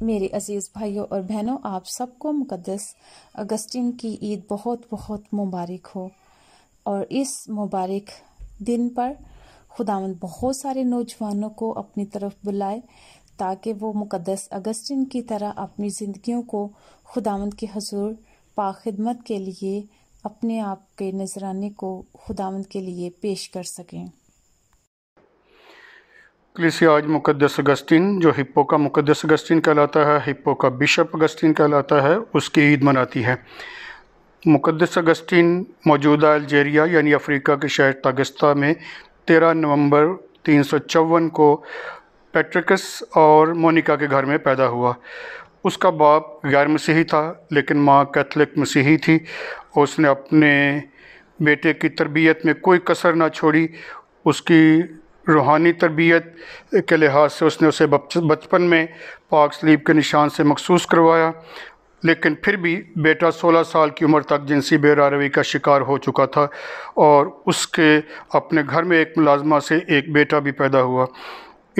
میرے عزیز بھائیوں اور بہنوں آپ سب کو مقدس اگسٹین کی عید بہت بہت مبارک ہو اور اس مبارک دن پر خداوند بہت سارے نوجوانوں کو اپنی طرف بلائے تاکہ وہ مقدس اگسٹین کی طرح اپنی زندگیوں کو خداوند کے حضور پا خدمت کے لیے اپنے آپ کے نذرانے کو خداوند کے لیے پیش کر سکیں کلیسی آج مقدس اگستین جو ہپو کا مقدس اگستین کہلاتا ہے ہپو کا بشپ اگستین کہلاتا ہے اس کی عید مناتی ہے مقدس اگستین موجودہ الجیریا یعنی افریقہ کے شہر تاگستہ میں تیرہ نومبر تین سو چون کو پیٹرکس اور مونیکا کے گھر میں پیدا ہوا اس کا باپ غیر مسیحی تھا لیکن ماں کیتھلک مسیحی تھی اس نے اپنے بیٹے کی تربیت میں کوئی کسر نہ چھوڑی اس کی روحانی تربیت کے لحاظ سے اس نے اسے بچپن میں پاک سلیب کے نشان سے مخصوص کروایا لیکن پھر بھی بیٹا سولہ سال کی عمر تک جنسی روی کا شکار ہو چکا تھا اور اس کے اپنے گھر میں ایک ملازمہ سے ایک بیٹا بھی پیدا ہوا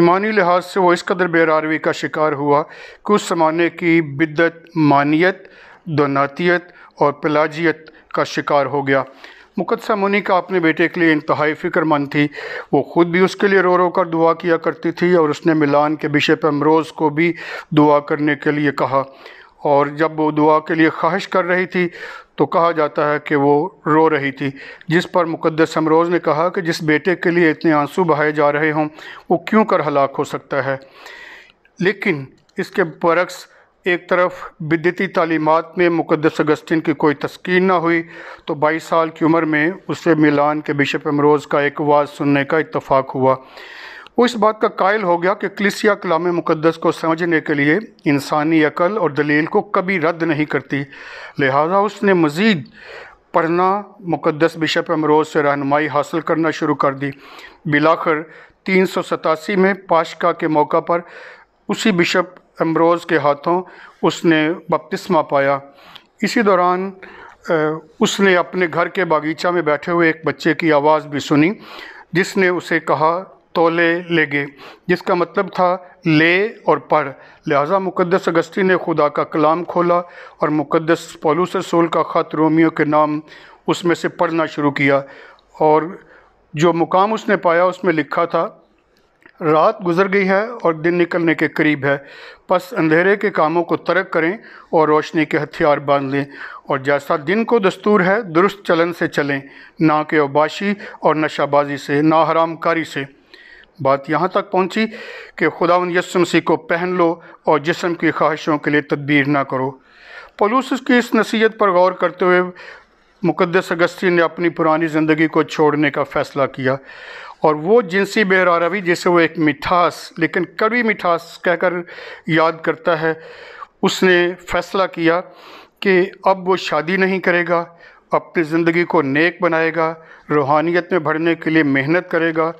ایمانی لحاظ سے وہ اس قدر بیرعاروی کا شکار ہوا کہ اس زمانے کی بدت مانیت دوناتیت اور پلاجیت کا شکار ہو گیا مقدسہ منی کا اپنے بیٹے کے لیے انتہائی فکر مند تھی وہ خود بھی اس کے لیے رو رو کر دعا کیا کرتی تھی اور اس نے ملان کے بشے پہ امروز کو بھی دعا کرنے کے لیے کہا اور جب وہ دعا کے لیے خواہش کر رہی تھی تو کہا جاتا ہے کہ وہ رو رہی تھی جس پر مقدس امروز نے کہا کہ جس بیٹے کے لیے اتنے آنسو بہائے جا رہے ہوں وہ کیوں کر ہلاک ہو سکتا ہے لیکن اس کے برعکس ایک طرف بدتی تعلیمات میں مقدس اگستین کی کوئی تسکین نہ ہوئی تو بائیس سال کی عمر میں اسے میلان کے بشپ امروز کا ایک واز سننے کا اتفاق ہوا وہ اس بات کا قائل ہو گیا کہ کلیسیا کلام مقدس کو سمجھنے کے لیے انسانی عقل اور دلیل کو کبھی رد نہیں کرتی لہٰذا اس نے مزید پڑھنا مقدس بشپ امروز سے رہنمائی حاصل کرنا شروع کر دی بلاخر تین سو ستاسی میں پاشکا کے موقع پر اسی بشپ امروز کے ہاتھوں اس نے بپتسمہ پایا اسی دوران اس نے اپنے گھر کے باغیچہ میں بیٹھے ہوئے ایک بچے کی آواز بھی سنی جس نے اسے کہا تولے لے گے جس کا مطلب تھا لے اور پڑھ لہٰذا مقدس اگستی نے خدا کا کلام کھولا اور مقدس پولوس رسول کا خط رومیو کے نام اس میں سے پڑھنا شروع کیا اور جو مقام اس نے پایا اس میں لکھا تھا رات گزر گئی ہے اور دن نکلنے کے قریب ہے پس اندھیرے کے کاموں کو ترک کریں اور روشنی کے ہتھیار باندھ لیں اور جیسا دن کو دستور ہے درست چلن سے چلیں نہ کہ اوباشی اور نشہ بازی سے نہ حرام کاری سے بات یہاں تک پہنچی کہ خدا مسیح کو پہن لو اور جسم کی خواہشوں کے لیے تدبیر نہ کرو پولوس کی اس نصیحت پر غور کرتے ہوئے مقدس اگستی نے اپنی پرانی زندگی کو چھوڑنے کا فیصلہ کیا اور وہ جنسی بیراروی جسے وہ ایک مٹھاس لیکن کڑوی مٹھاس کہہ کر یاد کرتا ہے اس نے فیصلہ کیا کہ اب وہ شادی نہیں کرے گا اپنی زندگی کو نیک بنائے گا روحانیت میں بڑھنے کے لیے محنت کرے گا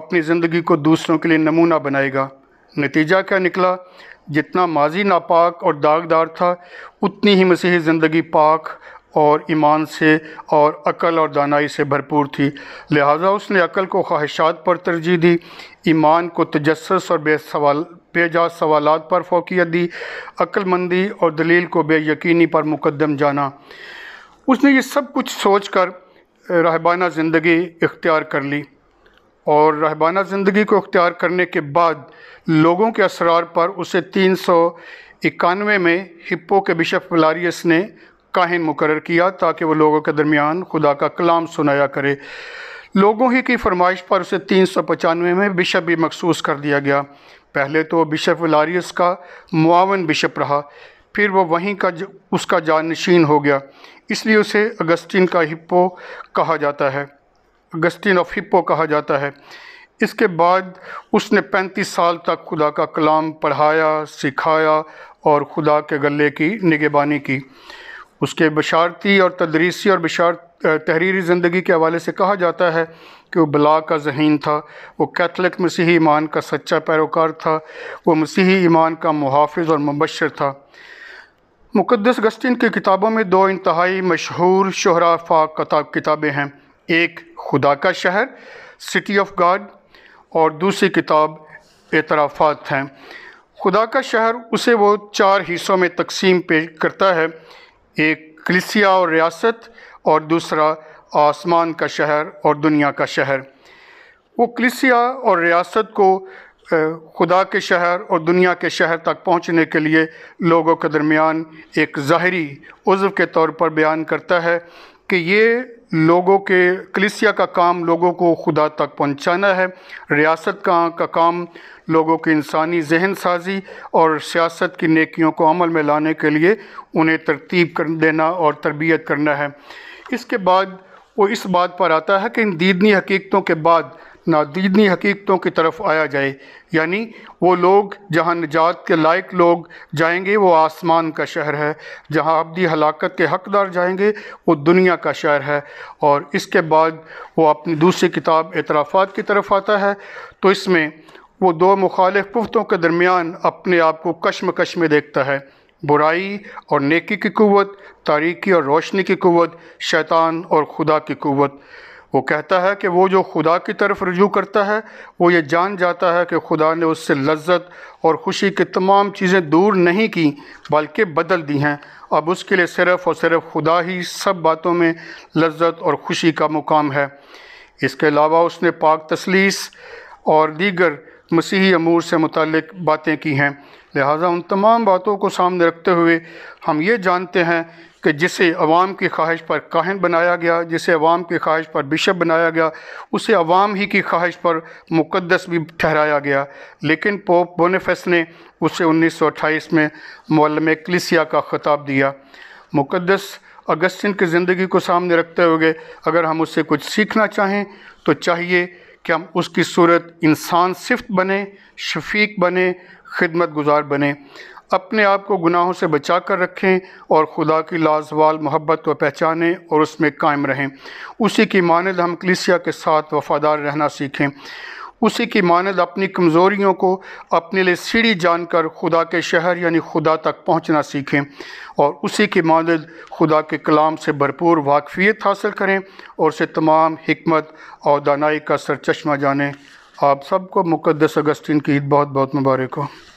اپنی زندگی کو دوسروں کے لیے نمونہ بنائے گا نتیجہ کیا نکلا جتنا ماضی ناپاک اور داغدار تھا اتنی ہی مسیحی زندگی پاک اور ایمان سے اور عقل دانائی سے بھرپور تھی لہٰذا اس نے عقل خواہشات پر ترجیح دی ایمان کو تجسس اور بے سوال بے جا سوالات پر فوقیت دی عقل مندی اور دلیل کو بے یقینی پر مقدم جانا اس نے یہ سب کچھ سوچ کر رہبانہ زندگی اختیار کر لی اور رہبانہ زندگی کو اختیار کرنے کے بعد لوگوں کے اسرار پر اسے تین سو اکانوے میں ہپو کے بشپ ملاریس نے کاہن مقرر کیا تاکہ وہ لوگوں کے درمیان خدا کا کلام سنایا کرے لوگوں ہی کی فرمائش پر اسے تین سو پچانوے میں بشپ بھی مخصوص کر دیا گیا پہلے تو بشپ ولاریس کا معاون بشپ رہا پھر وہ وہیں کا اس کا جان نشین ہو گیا اس لیے اسے اگسٹین کا ہپو کہا جاتا ہے اگسٹین آف ہپو کہا جاتا ہے اس کے بعد اس نے پینتیس سال تک خدا کا کلام پڑھایا سکھایا اور خدا کے گلے کی نگہبانی کی اس کے بشارتی اور تدریسی اور بشارت تحریری زندگی کے حوالے سے کہا جاتا ہے کہ وہ بلا کا ذہین تھا وہ کیتھلک مسیحی ایمان کا سچا پیروکار تھا وہ مسیحی ایمان کا محافظ اور مبشر تھا مقدس گسطین کی کتابوں میں دو انتہائی مشہور شہرا فاق کتاب کتابیں ہیں ایک خدا کا شہر سٹی آف گاڈ اور دوسری کتاب اعترافات ہیں خدا کا شہر اسے وہ چار حصوں میں تقسیم پیش کرتا ہے ایک کلیسیا اور ریاست اور دوسرا آسمان کا شہر اور دنیا کا شہر وہ کلیسیا اور ریاست کو خدا کے شہر اور دنیا کے شہر تک پہنچنے کے لیے لوگوں کے درمیان ایک ظاہری عزو کے طور پر بیان کرتا ہے کہ یہ لوگوں کے کلیسیا کا کام لوگوں کو خدا تک پہنچانا ہے ریاست کا کام لوگوں کی انسانی ذہن سازی اور سیاست کی نیکیوں کو عمل میں لانے کے لیے انہیں ترتیب کر دینا اور تربیت کرنا ہے اس کے بعد وہ اس بات پر آتا ہے کہ ان دیدنی حقیقتوں کے بعد نادینی حقیقتوں کی طرف آیا جائے یعنی وہ لوگ جہاں نجات کے لائق لوگ جائیں گے وہ آسمان کا شہر ہے جہاں ابدی ہلاکت کے حقدار جائیں گے وہ دنیا کا شہر ہے اور اس کے بعد وہ اپنی دوسری کتاب اعترافات کی طرف آتا ہے تو اس میں وہ دو مخالف پفتوں کے درمیان اپنے آپ کو کشم کشم دیکھتا ہے برائی اور نیکی کی قوت تاریکی اور روشنی کی قوت شیطان اور خدا کی قوت وہ کہتا ہے کہ وہ جو خدا کی طرف رجوع کرتا ہے وہ یہ جان جاتا ہے کہ خدا نے اس سے لذت اور خوشی کی تمام چیزیں دور نہیں کی بلکہ بدل دی ہیں اب اس کے لیے صرف اور صرف خدا ہی سب باتوں میں لذت اور خوشی کا مقام ہے اس کے علاوہ اس نے پاک تسلیس اور دیگر مسیحی امور سے متعلق باتیں کی ہیں لہٰذا ان تمام باتوں کو سامنے رکھتے ہوئے ہم یہ جانتے ہیں کہ جسے عوام کی خواہش پر کاہن بنایا گیا جسے عوام کی خواہش پر بشپ بنایا گیا اسے عوام ہی کی خواہش پر مقدس بھی ٹھہرایا گیا لیکن پوپ بونیفیس نے اسے انیس سو اٹھائیس میں معلم کلیسیا کا خطاب دیا مقدس اگسچن کی زندگی کو سامنے رکھتے ہوئے اگر ہم اس سے کچھ سیکھنا چاہیں تو چاہیے کہ ہم اس کی صورت انسان صفت بنیں شفیق بنیں خدمت گزار بنیں اپنے آپ کو گناہوں سے بچا کر رکھیں اور خدا کی لازوال محبت کو پہچانیں اور اس میں قائم رہیں اسی کی مانند ہم کلیسیا کے ساتھ وفادار رہنا سیکھیں اسی کی مانند اپنی کمزوریوں کو اپنے لیے سیڑھی جان کر خدا کے شہر یعنی خدا تک پہنچنا سیکھیں اور اسی کی مانند خدا کے کلام سے بھرپور واقفیت حاصل کریں اور اسے تمام حکمت اور دانائی کا سرچشمہ جانیں آپ سب کو مقدس اگستین کی عید بہت بہت مبارک ہو